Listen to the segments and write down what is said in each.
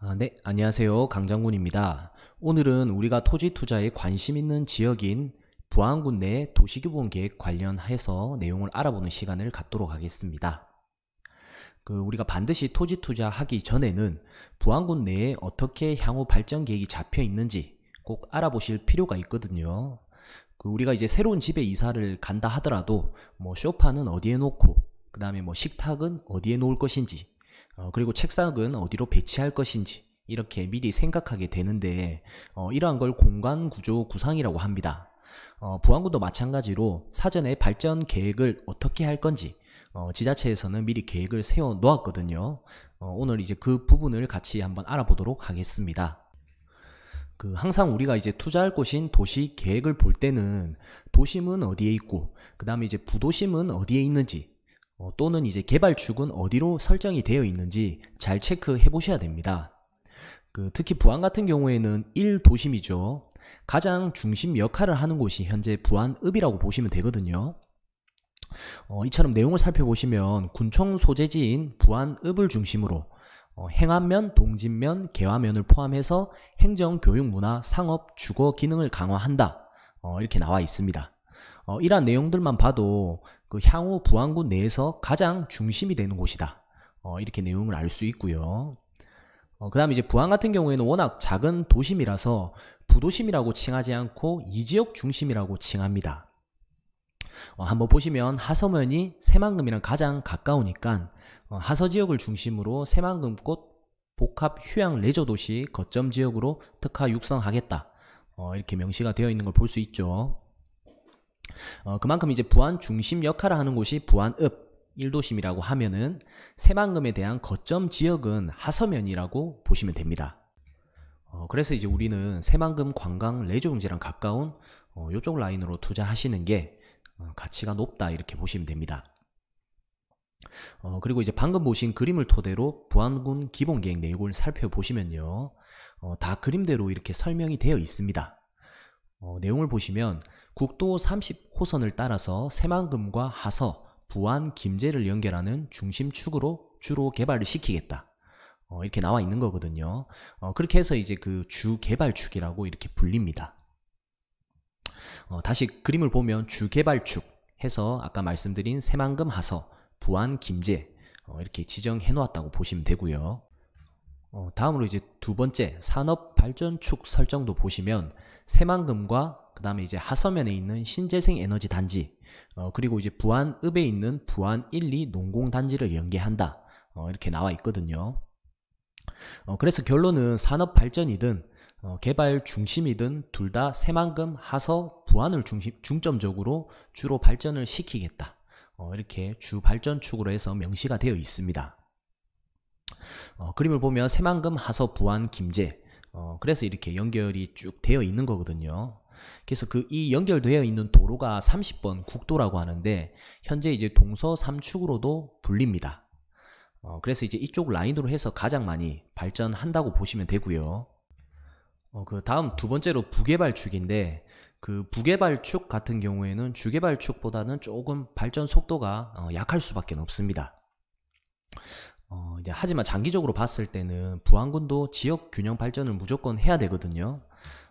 아, 네, 안녕하세요. 강장군입니다. 오늘은 우리가 토지 투자에 관심 있는 지역인 부안군 내도시기본 계획 관련해서 내용을 알아보는 시간을 갖도록 하겠습니다. 그 우리가 반드시 토지 투자하기 전에는 부안군 내에 어떻게 향후 발전 계획이 잡혀 있는지 꼭 알아보실 필요가 있거든요. 그 우리가 이제 새로운 집에 이사를 간다 하더라도 뭐 쇼파는 어디에 놓고 그 다음에 뭐 식탁은 어디에 놓을 것인지 어, 그리고 책상은 어디로 배치할 것인지 이렇게 미리 생각하게 되는데 어, 이러한 걸 공간 구조 구상이라고 합니다. 어, 부안구도 마찬가지로 사전에 발전 계획을 어떻게 할 건지 어, 지자체에서는 미리 계획을 세워 놓았거든요. 어, 오늘 이제 그 부분을 같이 한번 알아보도록 하겠습니다. 그 항상 우리가 이제 투자할 곳인 도시 계획을 볼 때는 도심은 어디에 있고 그 다음에 이제 부도심은 어디에 있는지 어, 또는 이제 개발축은 어디로 설정이 되어 있는지 잘 체크해 보셔야 됩니다. 그 특히 부안 같은 경우에는 1도심이죠. 가장 중심 역할을 하는 곳이 현재 부안읍이라고 보시면 되거든요. 어, 이처럼 내용을 살펴보시면 군청 소재지인 부안읍을 중심으로 어, 행안면, 동진면, 개화면을 포함해서 행정, 교육, 문화, 상업, 주거 기능을 강화한다. 어, 이렇게 나와 있습니다. 어, 이러한 내용들만 봐도 그 향후 부안군 내에서 가장 중심이 되는 곳이다. 어, 이렇게 내용을 알 수 있고요. 어, 그 다음에 이제 부안 같은 경우에는 워낙 작은 도심이라서 부도심이라고 칭하지 않고 이 지역 중심이라고 칭합니다. 어, 한번 보시면 하서면이 새만금이랑 가장 가까우니까 어, 하서 지역을 중심으로 새만금꽃 복합 휴양 레저 도시 거점 지역으로 특화 육성하겠다. 어, 이렇게 명시가 되어 있는 걸 볼 수 있죠. 어, 그만큼 이제 부안 중심 역할을 하는 곳이 부안읍 1도심이라고 하면은 새만금에 대한 거점 지역은 하서면이라고 보시면 됩니다. 어, 그래서 이제 우리는 새만금 관광 레조용지랑 가까운 어, 이쪽 라인으로 투자하시는 게 어, 가치가 높다 이렇게 보시면 됩니다. 어, 그리고 이제 방금 보신 그림을 토대로 부안군 기본계획 내용을 살펴보시면요. 어, 다 그림대로 이렇게 설명이 되어 있습니다. 어, 내용을 보시면 국도 30호선을 따라서 새만금과 하서, 부안, 김제를 연결하는 중심축으로 주로 개발을 시키겠다. 어, 이렇게 나와 있는 거거든요. 어, 그렇게 해서 이제 그 주 개발축이라고 이렇게 불립니다. 어, 다시 그림을 보면 주 개발축 해서 아까 말씀드린 새만금 하서, 부안, 김제 어, 이렇게 지정해 놓았다고 보시면 되고요. 어, 다음으로 이제 두 번째 산업발전축 설정도 보시면 새만금과 그 다음에 이제 하서면에 있는 신재생 에너지 단지, 어, 그리고 이제 부안읍에 있는 부안 1, 2 농공 단지를 연계한다. 어, 이렇게 나와 있거든요. 어, 그래서 결론은 산업 발전이든 어, 개발 중심이든 둘 다 새만금, 하서, 부안을 중심, 중점적으로 주로 발전을 시키겠다. 어, 이렇게 주 발전축으로 해서 명시가 되어 있습니다. 어, 그림을 보면 새만금, 하서, 부안, 김제. 어, 그래서 이렇게 연결이 쭉 되어 있는 거거든요. 그래서 그 이 연결되어 있는 도로가 30번 국도라고 하는데 현재 이제 동서 3축으로도 불립니다. 어, 그래서 이제 이쪽 라인으로 해서 가장 많이 발전한다고 보시면 되고요. 어, 그 다음 두 번째로 부개발축인데 그 부개발축 같은 경우에는 주개발축보다는 조금 발전 속도가 어, 약할 수밖에 없습니다. 어, 이제 하지만 장기적으로 봤을 때는 부안군도 지역 균형 발전을 무조건 해야 되거든요.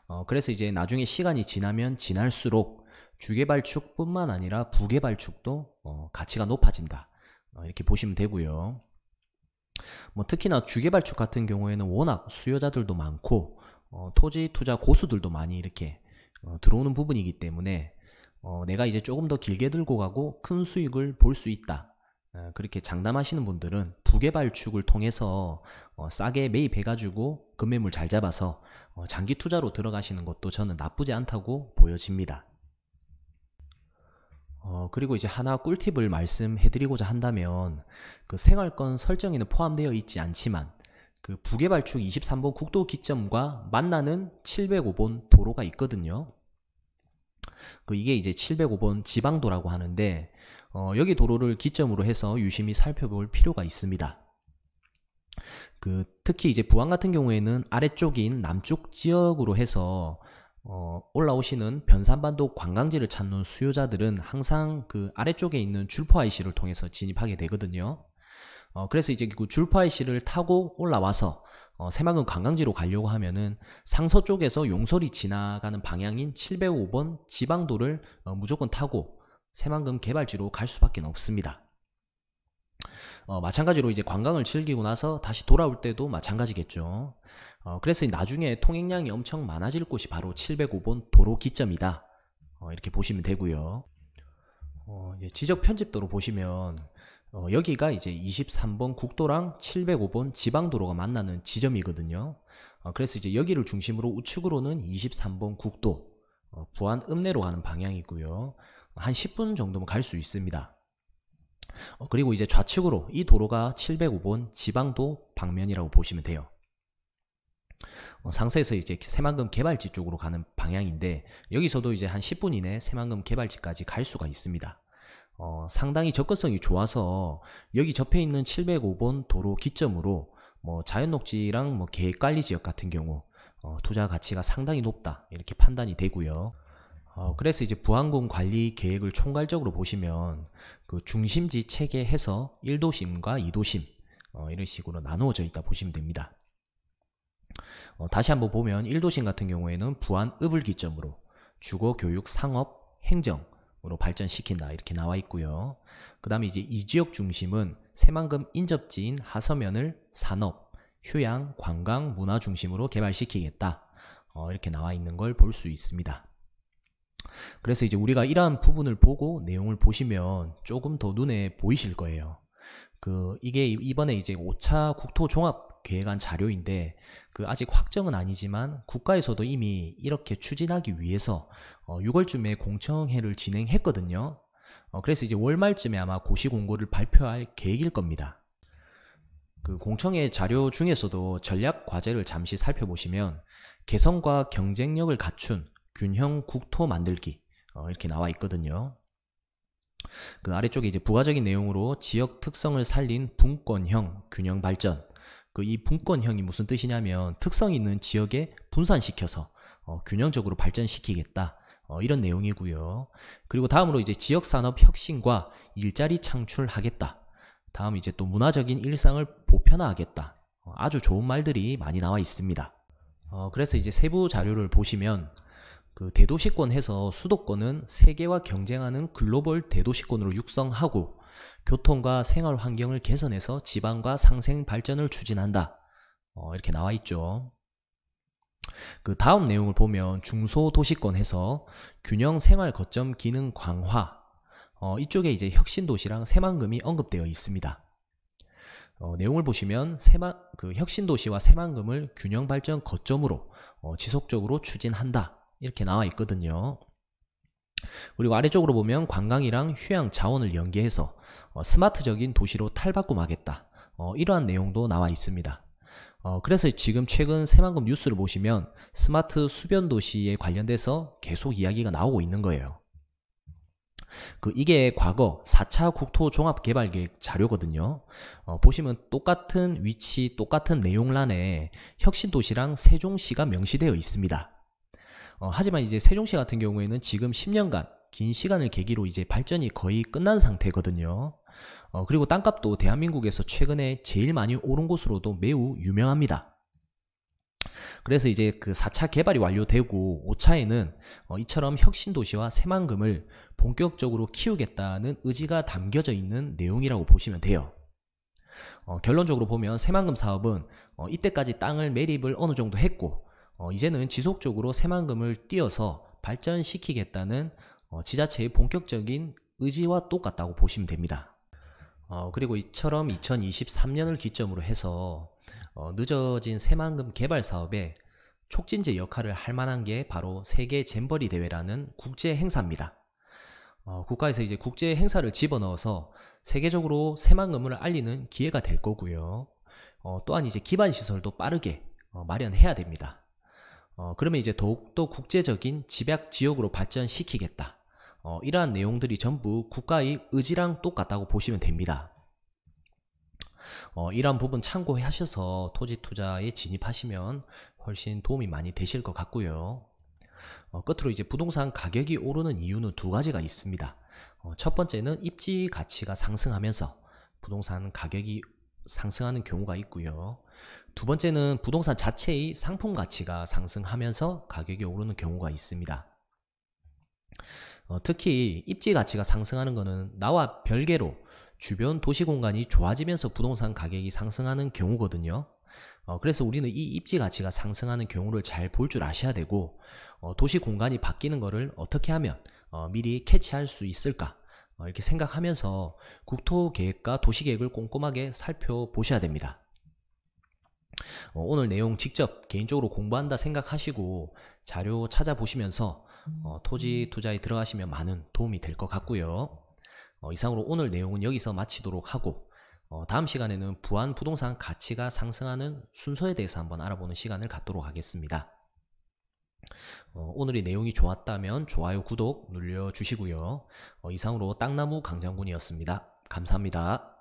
어, 그래서 이제 나중에 시간이 지나면 지날수록 주개발축뿐만 아니라 부개발축도 어, 가치가 높아진다. 어, 이렇게 보시면 되고요. 뭐 특히나 주개발축 같은 경우에는 워낙 수요자들도 많고 어, 토지 투자 고수들도 많이 이렇게 어, 들어오는 부분이기 때문에 어, 내가 이제 조금 더 길게 들고 가고 큰 수익을 볼 수 있다. 어, 그렇게 장담하시는 분들은 부개발축을 통해서 어, 싸게 매입해가지고 금매물 잘 잡아서 어, 장기 투자로 들어가시는 것도 저는 나쁘지 않다고 보여집니다. 어, 그리고 이제 하나 꿀팁을 말씀해드리고자 한다면 그 생활권 설정에는 포함되어 있지 않지만 그 부개발축 23번 국도 기점과 만나는 705번 도로가 있거든요. 그 이게 이제 705번 지방도라고 하는데 어, 여기 도로를 기점으로 해서 유심히 살펴볼 필요가 있습니다. 그 특히 이제 부안 같은 경우에는 아래쪽인 남쪽 지역으로 해서 어, 올라오시는 변산반도 관광지를 찾는 수요자들은 항상 그 아래쪽에 있는 줄파 IC를 통해서 진입하게 되거든요. 어, 그래서 이제 그줄파 IC를 타고 올라와서 어, 새마금 관광지로 가려고 하면은 상서 쪽에서 용설이 지나가는 방향인 705번 지방도를 어, 무조건 타고 새만금 개발지로 갈 수밖에 없습니다. 어, 마찬가지로 이제 관광을 즐기고 나서 다시 돌아올 때도 마찬가지겠죠. 어, 그래서 나중에 통행량이 엄청 많아질 곳이 바로 705번 도로 기점이다. 어, 이렇게 보시면 되고요. 어, 지적 편집도로 보시면 어, 여기가 이제 23번 국도랑 705번 지방도로가 만나는 지점이거든요. 어, 그래서 이제 여기를 중심으로 우측으로는 23번 국도, 부안 읍내로 가는 방향이고요. 한 10분 정도면 갈 수 있습니다. 어, 그리고 이제 좌측으로 이 도로가 705번 지방도 방면이라고 보시면 돼요. 어, 상세에서 이제 새만금 개발지 쪽으로 가는 방향인데 여기서도 이제 한 10분 이내 새만금 개발지까지 갈 수가 있습니다. 어, 상당히 접근성이 좋아서 여기 접해 있는 705번 도로 기점으로 뭐 자연녹지랑 뭐 계획관리지역 같은 경우 어, 투자 가치가 상당히 높다 이렇게 판단이 되고요. 어, 그래서 이제 부안군 관리 계획을 총괄적으로 보시면 그 중심지 체계해서 1도심과 2도심 어, 이런 식으로 나누어져 있다 보시면 됩니다. 어, 다시 한번 보면 1도심 같은 경우에는 부안 읍을 기점으로 주거, 교육, 상업, 행정으로 발전시킨다 이렇게 나와 있고요. 그 다음에 이제 이 지역 중심은 새만금 인접지인 하서면을 산업, 휴양, 관광, 문화 중심으로 개발시키겠다 어, 이렇게 나와 있는 걸 볼 수 있습니다. 그래서 이제 우리가 이러한 부분을 보고 내용을 보시면 조금 더 눈에 보이실 거예요. 그 이게 이번에 이제 5차 국토 종합 계획안 자료인데 그 아직 확정은 아니지만 국가에서도 이미 이렇게 추진하기 위해서 어 6월쯤에 공청회를 진행했거든요. 어 그래서 이제 월말쯤에 아마 고시 공고를 발표할 계획일 겁니다. 그 공청회 자료 중에서도 전략 과제를 잠시 살펴보시면 개성과 경쟁력을 갖춘 균형 국토 만들기 어, 이렇게 나와 있거든요. 그 아래쪽에 이제 부가적인 내용으로 지역 특성을 살린 분권형 균형 발전. 그 이 분권형이 무슨 뜻이냐면 특성 있는 지역에 분산시켜서 어, 균형적으로 발전시키겠다. 어, 이런 내용이고요. 그리고 다음으로 이제 지역 산업 혁신과 일자리 창출하겠다. 다음 이제 또 문화적인 일상을 보편화하겠다. 어, 아주 좋은 말들이 많이 나와 있습니다. 어, 그래서 이제 세부 자료를 보시면 그 대도시권 에서 수도권은 세계와 경쟁하는 글로벌 대도시권으로 육성하고 교통과 생활 환경을 개선해서 지방과 상생 발전을 추진한다. 어, 이렇게 나와 있죠. 그 다음 내용을 보면 중소도시권 에서 균형 생활 거점 기능 강화 어, 이쪽에 이제 혁신도시랑 새만금이 언급되어 있습니다. 어, 내용을 보시면 새마, 그 혁신도시와 새만금을 균형 발전 거점으로 어, 지속적으로 추진한다. 이렇게 나와 있거든요. 그리고 아래쪽으로 보면 관광이랑 휴양 자원을 연계해서 어, 스마트적인 도시로 탈바꿈하겠다. 어, 이러한 내용도 나와 있습니다. 어, 그래서 지금 최근 새만금 뉴스를 보시면 스마트 수변 도시에 관련돼서 계속 이야기가 나오고 있는 거예요. 그 이게 과거 4차 국토종합개발계획 자료거든요. 어, 보시면 똑같은 위치, 똑같은 내용란에 혁신도시랑 세종시가 명시되어 있습니다. 어, 하지만 이제 세종시 같은 경우에는 지금 10년간 긴 시간을 계기로 이제 발전이 거의 끝난 상태거든요. 어, 그리고 땅값도 대한민국에서 최근에 제일 많이 오른 곳으로도 매우 유명합니다. 그래서 이제 그 4차 개발이 완료되고 5차에는 어, 이처럼 혁신도시와 새만금을 본격적으로 키우겠다는 의지가 담겨져 있는 내용이라고 보시면 돼요. 어, 결론적으로 보면 새만금 사업은 어, 이때까지 땅을 매립을 어느 정도 했고 어, 이제는 지속적으로 새만금을 띄어서 발전시키겠다는 어, 지자체의 본격적인 의지와 똑같다고 보시면 됩니다. 어, 그리고 이처럼 2023년을 기점으로 해서 어, 늦어진 새만금 개발 사업에 촉진제 역할을 할 만한 게 바로 세계 잼버리 대회라는 국제 행사입니다. 어, 국가에서 이제 국제 행사를 집어넣어서 세계적으로 새만금을 알리는 기회가 될 거고요. 어, 또한 이제 기반 시설도 빠르게 어, 마련해야 됩니다. 어, 그러면 이제 더욱더 국제적인 집약 지역으로 발전시키겠다. 어, 이러한 내용들이 전부 국가의 의지랑 똑같다고 보시면 됩니다. 어, 이러한 부분 참고하셔서 토지 투자에 진입하시면 훨씬 도움이 많이 되실 것 같고요. 어, 끝으로 이제 부동산 가격이 오르는 이유는 두 가지가 있습니다. 어, 첫 번째는 입지 가치가 상승하면서 부동산 가격이 상승하는 경우가 있고요. 두 번째는 부동산 자체의 상품 가치가 상승하면서 가격이 오르는 경우가 있습니다. 어, 특히 입지 가치가 상승하는 것은 나와 별개로 주변 도시 공간이 좋아지면서 부동산 가격이 상승하는 경우거든요. 어, 그래서 우리는 이 입지 가치가 상승하는 경우를 잘 볼 줄 아셔야 되고 어, 도시 공간이 바뀌는 것을 어떻게 하면 어, 미리 캐치할 수 있을까 어, 이렇게 생각하면서 국토 계획과 도시 계획을 꼼꼼하게 살펴보셔야 됩니다. 어, 오늘 내용 직접 개인적으로 공부한다 생각하시고 자료 찾아보시면서 어, 토지 음. 투자에 들어가시면 많은 도움이 될 것 같고요. 어, 이상으로 오늘 내용은 여기서 마치도록 하고 어, 다음 시간에는 부안 부동산 가치가 상승하는 순서에 대해서 한번 알아보는 시간을 갖도록 하겠습니다. 어, 오늘의 내용이 좋았다면 좋아요, 구독 눌러주시고요. 어, 이상으로 땅나무 강장군이었습니다. 감사합니다.